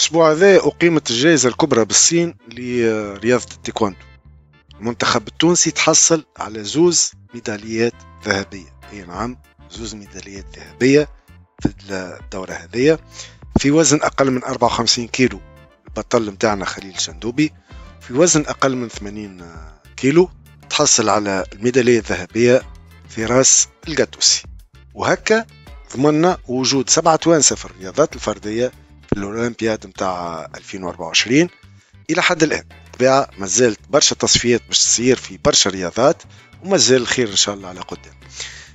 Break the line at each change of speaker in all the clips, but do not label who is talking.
الأسبوع هذا أقيمت الجائزة الكبرى بالصين لرياضة التايكوندو المنتخب التونسي تحصل على زوز ميداليات ذهبية أي نعم زوز ميداليات ذهبية في الدورة هذية في وزن أقل من 54 كيلو البطل متاعنا خليل شندوبي في وزن أقل من 80 كيلو تحصل على الميدالية الذهبية في راس القاتوسي وهكا ضمننا وجود سبعة توانسة في الرياضات الفردية الاولمبياد نتاع 2024 الى حد الان بالطبيعه مازالت برشا تصفيات باش تصير في برشا رياضات ومازال الخير ان شاء الله على قدام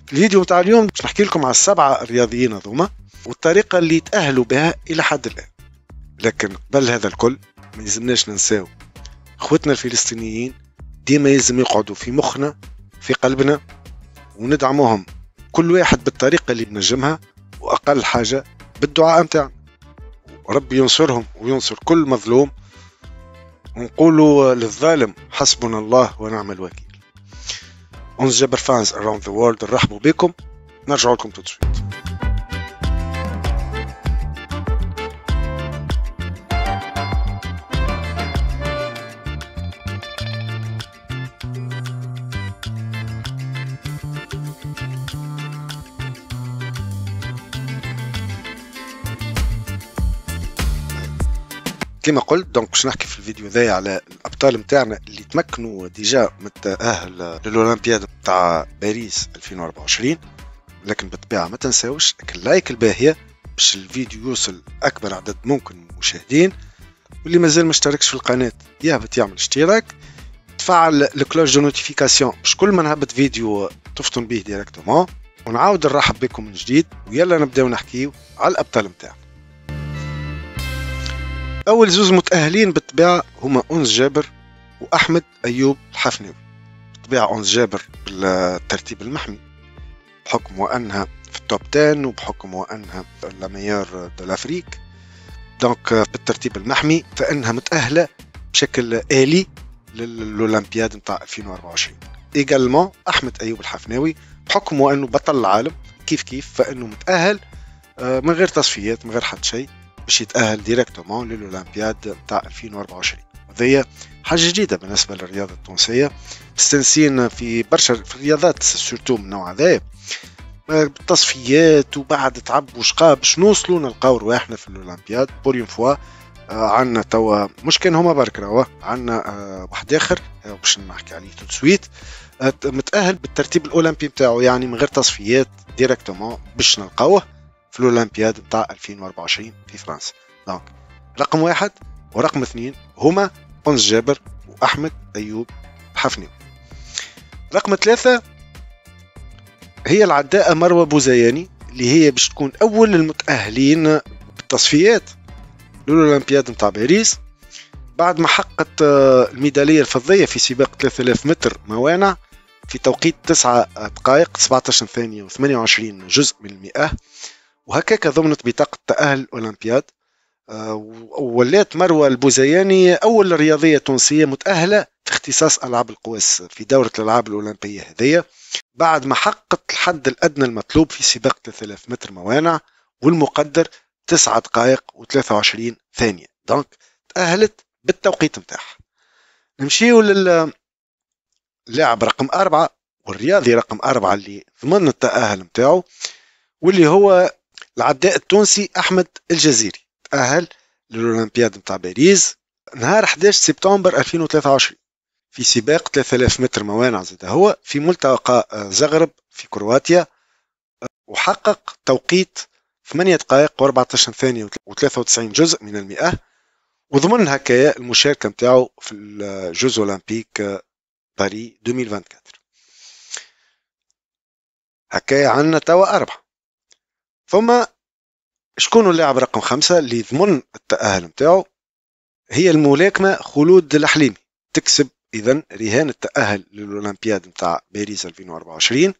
في الفيديو نتاع اليوم باش نحكي لكم على السبعه الرياضيين هذوما والطريقه اللي تاهلوا بها الى حد الان لكن قبل هذا الكل ما يلزمناش ننساو اخوتنا الفلسطينيين ديما يلزم يقعدوا في مخنا في قلبنا وندعموهم كل واحد بالطريقه اللي بنجمها واقل حاجه بالدعاء نتاعنا وربي ينصرهم وينصر كل مظلوم ونقول للظالم حسبنا الله ونعم الوكيل اون جابر فانز اراوند ذا وورلد نرحبوا بكم نرجع لكم تو كما قلت دونك باش نحكي في الفيديو ذا على الابطال نتاعنا اللي تمكنوا ديجا من التاهل للاولمبياد نتاع باريس 2024 لكن بالطبيعه ما تنساوش اللايك الباهيه باش الفيديو يوصل اكبر عدد ممكن من المشاهدين واللي مازال ما اشتركش في القناه يهبط يعمل اشتراك تفعل الكلوج دو نوتيفيكاسيون باش كل ما نهبط فيديو تفطن بيه ديريكتومون ونعاود نرحب بكم من جديد ويلا نبداو نحكيو على الابطال نتاعنا اول زوز متاهلين بالطبيعه هما انس جابر واحمد ايوب الحفني بالطبيعه انس جابر بالترتيب المحمي بحكم وانها في التوب 10 وبحكم وانها لا ميور دالافريك دونك بالترتيب المحمي فانها متاهله بشكل الي للاولمبياد نتاع 2024 ايجالمون احمد ايوب الحفناوي بحكم انه بطل العالم كيف كيف فانه متاهل آه، من غير تصفيات من غير حد شيء باش يتأهل ديريكتومون للأولمبياد تاع 2024 هذايا حاجة جديدة بالنسبة للرياضة التونسية مستنسين في برشا في الرياضات سورتو من النوع هذايا آه، بالتصفيات وبعد تعب وشقا باش نوصلوا نلقاو رواحنا في الاولمبياد بور اون فوا عندنا توا مش كان هما برك راهو عندنا آه، واحد اخر آه، باش نحكي عليه تو سويت متاهل بالترتيب الاولمبي نتاعو يعني من غير تصفيات ديريكتومون باش نلقاوه في الاولمبياد نتاع 2024 في فرنسا دونك رقم واحد ورقم اثنين هما بونس جابر وأحمد أيوب حفني رقم ثلاثة هي العداءة مروة بوزياني اللي هي باش تكون أول المتأهلين بالتصفيات للأولمبياد نتاع باريس بعد ما حققت آه، الميدالية الفضية في سباق 3000 متر موانع في توقيت 9 دقائق 17 ثانية و28 جزء من المئة وهكاك ضمنت بطاقة تأهل الأولمبياد آه، وولات مروة البوزياني أول رياضية تونسية متأهلة في اختصاص ألعاب القواس في دورة الألعاب الأولمبية هذية بعد ما حققت الحد الأدنى المطلوب في سباق 3000 متر موانع والمقدر 9 دقائق و23 ثانية دونك تأهلت بالتوقيت متاعها نمشيو لل اللاعب رقم أربعة والرياضي رقم أربعة اللي ضمن التأهل متاعو واللي هو العداء التونسي أحمد الجزيري تأهل للأولمبياد نتاع باريس نهار 11 سبتمبر 2023 في سباق 3000 متر موانع زاد هو في ملتقى زغرب في كرواتيا وحقق توقيت 8 دقائق و14 ثانية و93 جزء من المئة وضمن هكايا المشاركة نتاعو في الجوز أولمبيك باري 2024 هكايا عندنا توا أربعة ثم شكون اللاعب رقم خمسة اللي يضمن التأهل نتاعو هي الملاكمة خلود الحليمي تكسب إذا رهان التأهل للأولمبياد نتاع باريس 2024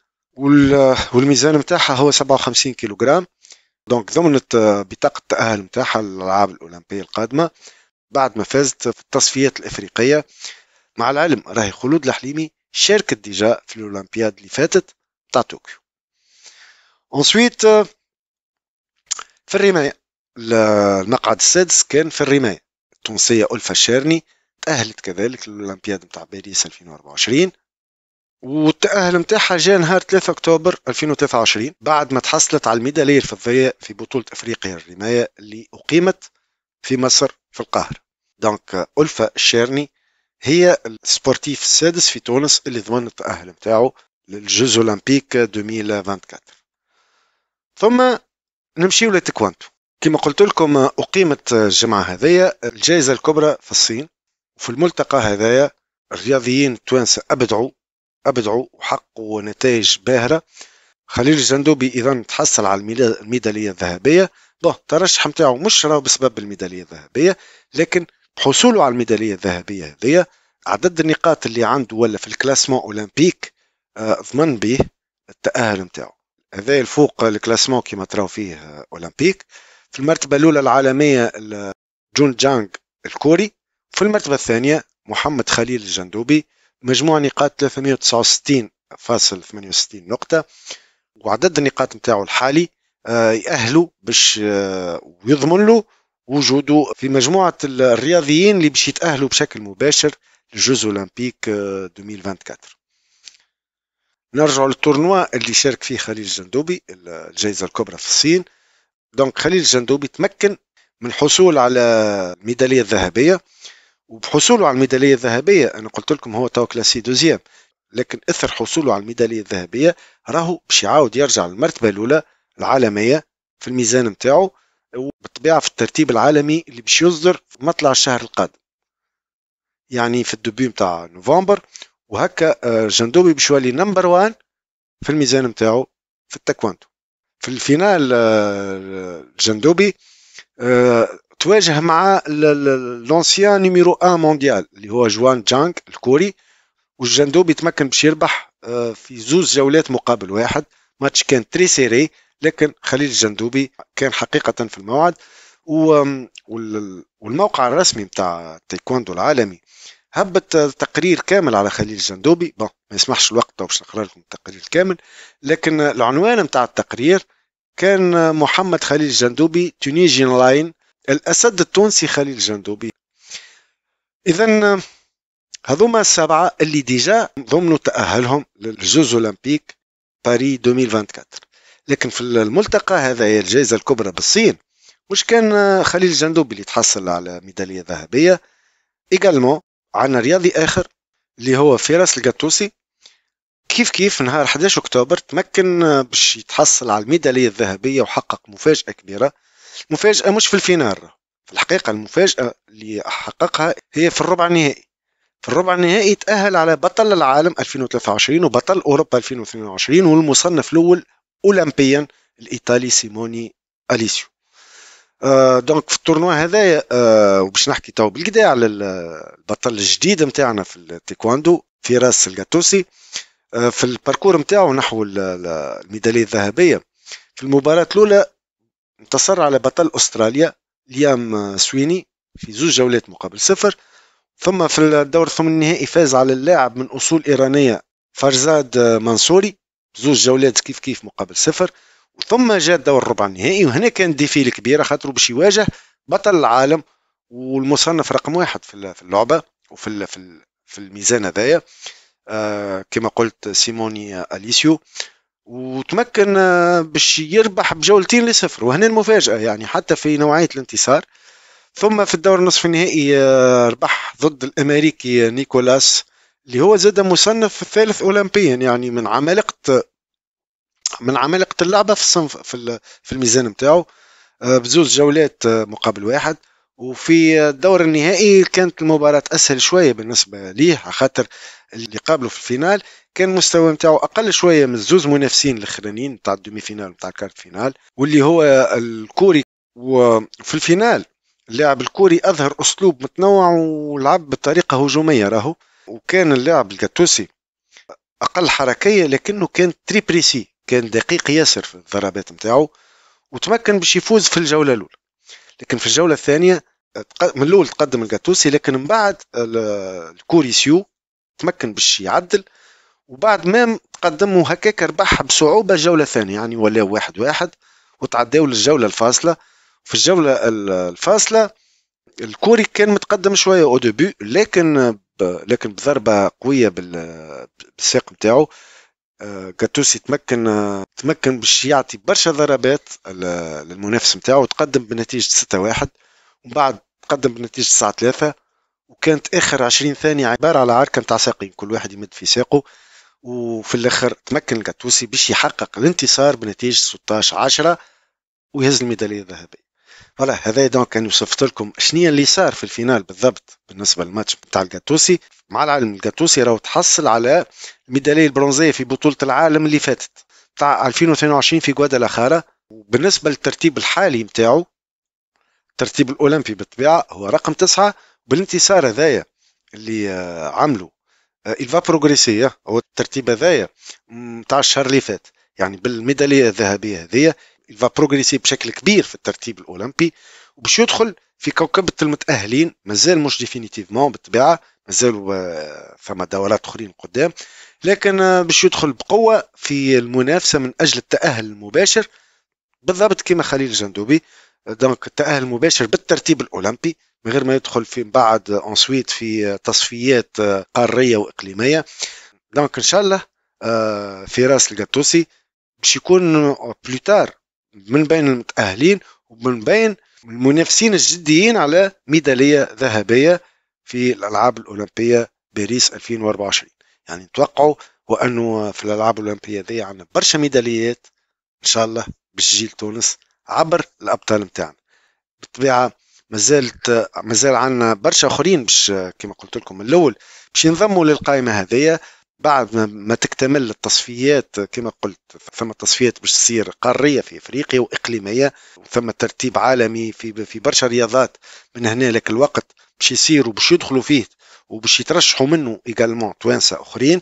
والميزان نتاعها هو 57 كيلوغرام دونك ضمنت آه، بطاقة التأهل نتاعها للألعاب الأولمبية القادمة بعد ما فازت في التصفيات الإفريقية مع العلم راهي خلود الحليمي شاركت ديجا في الأولمبياد اللي فاتت تاع طوكيو. Ensuite, آه، في الرماية المقعد السادس كان في الرماية التونسية ألفا الشارني تأهلت كذلك للأولمبياد متاع باريس 2024 والتأهل متاعها جاء نهار 3 أكتوبر 2023 بعد ما تحصلت على الميدالية الفضية في بطولة أفريقيا الرماية اللي أقيمت في مصر في القاهرة دونك ألفا شيرني هي السبورتيف السادس في تونس اللي ضمن التأهل متاعه للجوز أولمبيك 2024 ثم نمشيو لتكوانتو كما قلت لكم اقيمت الجمعه هذيا الجائزه الكبرى في الصين وفي الملتقى هذايا الرياضيين التوانسه ابدعوا ابدعوا وحققوا نتائج باهره خليل الجندوبي اذا تحصل على الميداليه الذهبيه بون الترشح نتاعو مش راهو بسبب الميداليه الذهبيه لكن حصوله على الميداليه الذهبيه هذيا عدد النقاط اللي عنده ولا في الكلاسمون اولمبيك آه، ضمن به التاهل نتاعو هذا الفوق الكلاسمون كما تراو فيه اولمبيك في المرتبه الاولى العالميه جون جانغ الكوري في المرتبه الثانيه محمد خليل الجندوبي مجموع نقاط 369.68 نقطه وعدد النقاط نتاعو الحالي آه، يأهلوا باش ويضمن آه، له وجوده في مجموعة الرياضيين اللي باش يتأهلوا بشكل مباشر للجوز أولمبيك 2024 آه، نرجع للتورنوا اللي شارك فيه خليل الجندوبي الجائزه الكبرى في الصين دونك خليل الجندوبي تمكن من حصول على الميداليه الذهبيه وبحصوله على الميداليه الذهبيه انا قلت لكم هو تو كلاسي دوزيام لكن اثر حصوله على الميداليه الذهبيه راهو باش يعاود يرجع للمرتبه الاولى العالميه في الميزان نتاعو وبالطبيعه في الترتيب العالمي اللي باش يصدر في مطلع الشهر القادم يعني في الدبي نتاع نوفمبر وهكا آه، جندوبي باش يولي نمبر وان في الميزان نتاعو في التاكوانتو في الفينال الجندوبي آه، آه، تواجه مع لونسيان نيميرو 1 مونديال اللي هو جوان جانغ الكوري والجندوبي تمكن باش يربح في زوز جولات مقابل واحد ماتش كان تري سيري لكن خليل الجندوبي كان حقيقة في الموعد والموقع الرسمي بتاع التايكوندو العالمي هبت تقرير كامل على خليل الجندوبي بون ما يسمحش الوقت باش نقرا لكم التقرير الكامل لكن العنوان نتاع التقرير كان محمد خليل الجندوبي تونيجين لاين الاسد التونسي خليل الجندوبي اذا هذوما السبعه اللي ديجا ضمنوا تاهلهم للجوز اولمبيك باري 2024 لكن في الملتقى هذا هي الجائزه الكبرى بالصين مش كان خليل الجندوبي اللي تحصل على ميداليه ذهبيه ايجالمون عنا رياضي اخر اللي هو فيرس القطوسي كيف كيف نهار 11 اكتوبر تمكن باش يتحصل على الميداليه الذهبيه وحقق مفاجاه كبيره مفاجاه مش في الفينال في الحقيقه المفاجاه اللي حققها هي في الربع النهائي في الربع النهائي تأهل على بطل العالم 2023 وبطل أوروبا 2022 والمصنف الأول أولمبيا الإيطالي سيموني أليسيو دونك euh, في التورنوا هذايا آه، وباش نحكي تو بالكدا على البطل الجديد نتاعنا في التايكواندو فراس الجاتوسي آه، في الباركور نتاعو نحو الميدالية الذهبية في المباراة الأولى انتصر على بطل أستراليا ليام آه، سويني في زوج جولات مقابل صفر ثم في الدور الثمن النهائي فاز على اللاعب من أصول إيرانية فرزاد منصوري زوج جولات كيف كيف مقابل صفر ثم جاء الدور الربع النهائي وهنا كان ديفيل كبيره خاطر باش يواجه بطل العالم والمصنف رقم واحد في اللعبه وفي في الميزان هذايا آه، كما قلت سيموني اليسيو وتمكن آه، باش يربح بجولتين لصفر وهنا المفاجاه يعني حتى في نوعيه الانتصار ثم في الدور النصف النهائي آه، ربح ضد الامريكي نيكولاس اللي هو زاد مصنف الثالث اولمبيا يعني من عمالقه من عمالقه اللعبه في الصنف في, في الميزان نتاعو آه، بزوز جولات آه، مقابل واحد وفي الدور النهائي كانت المباراة أسهل شوية بالنسبة ليه خاطر اللي قابله في الفينال كان المستوى نتاعو أقل شوية من زوز منافسين الأخرانيين نتاع الدومي فينال نتاع الكارت فينال واللي هو الكوري وفي الفينال اللاعب الكوري أظهر أسلوب متنوع ولعب بطريقة هجومية راهو وكان اللاعب الكاتوسي أقل حركية لكنه كان تري بريسي كان دقيق ياسر في الضربات نتاعو وتمكن باش يفوز في الجوله الاولى لكن في الجوله الثانيه من الاول تقدم الجاتوسي لكن من بعد الكوريسيو تمكن باش يعدل وبعد ما تقدموا هكاك ربح بصعوبه الجوله الثانيه يعني ولاو واحد واحد وتعداو للجوله الفاصله في الجوله الفاصله الكوري كان متقدم شويه او لكن لكن بضربه قويه بالساق نتاعو آه، كاتوس يتمكن تمكن باش يعطي برشا ضربات للمنافس نتاعو وتقدم بنتيجه 6 1 ومن بعد تقدم بنتيجه 9 3 وكانت اخر 20 ثانيه عباره على عركه نتاع ساقين كل واحد يمد في ساقه وفي الاخر تمكن الكاتوسي باش يحقق الانتصار بنتيجه 16 10 ويهز الميداليه الذهبيه فوالا هذا دونك انا وصفت لكم شنو اللي صار في الفينال بالضبط بالنسبه للماتش بتاع الجاتوسي مع العلم الجاتوسي راهو تحصل على الميداليه البرونزيه في بطوله العالم اللي فاتت تاع 2022 في غوادالاخارا وبالنسبه للترتيب الحالي نتاعو الترتيب الاولمبي بالطبيعه هو رقم تسعه بالانتصار هذايا اللي عملوا الفا بروغريسي او الترتيب هذايا نتاع الشهر اللي فات يعني بالميداليه الذهبيه هذه يفا بروغريسي بشكل كبير في الترتيب الاولمبي وباش يدخل في كوكبة المتأهلين مازال مش ديفينيتيفمون بالطبيعة مازال آه، فما دورات أخرين قدام لكن آه، باش يدخل بقوة في المنافسة من أجل التأهل المباشر بالضبط كما خليل الجندوبي دونك التأهل المباشر بالترتيب الأولمبي من غير ما يدخل في بعد انسويت آه، في تصفيات قارية وإقليمية دونك إن شاء الله في راس القطوسي باش يكون بلوتار من بين المتأهلين ومن بين المنافسين الجديين على ميدالية ذهبية في الألعاب الأولمبية باريس 2024 يعني نتوقعوا وأنه في الألعاب الأولمبية ذي عندنا برشا ميداليات إن شاء الله باش تونس عبر الأبطال نتاعنا بالطبيعة مازالت مازال عندنا برشا اخرين باش كما قلت لكم من الاول باش ينضموا للقائمه هذيا بعد ما تكتمل التصفيات كما قلت ثم تصفيات باش تصير قاريه في افريقيا واقليميه ثم ترتيب عالمي في في برشا رياضات من هنا لك الوقت باش يصيروا باش يدخلوا فيه وباش يترشحوا منه ايجالمون توانسه اخرين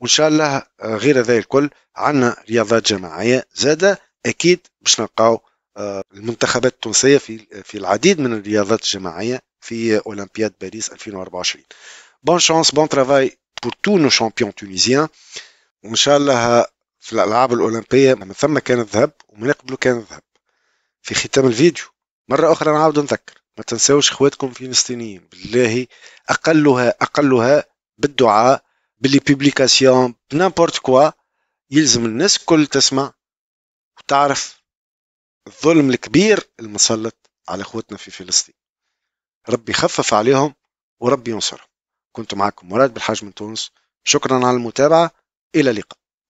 وان شاء الله آه، غير هذا الكل عندنا رياضات جماعيه زاده اكيد باش نلقاو آه، المنتخبات التونسيه في في العديد من الرياضات الجماعيه في اولمبياد باريس 2024 بون شانس بون ترافاي pour tous nos شامبيون تونيزيان وان شاء الله في الالعاب الاولمبيه من ثم كان الذهب ومن قبله كان الذهب في ختام الفيديو مره اخرى نعاود نذكر ما تنساوش اخواتكم الفلسطينيين بالله اقلها اقلها بالدعاء باللي بيبليكاسيون بنامبورت كوا يلزم الناس الكل تسمع وتعرف الظلم الكبير المسلط على اخوتنا في فلسطين ربي يخفف عليهم وربي ينصرهم كنت معكم ولد بالحاج من تونس شكرا على المتابعة إلى اللقاء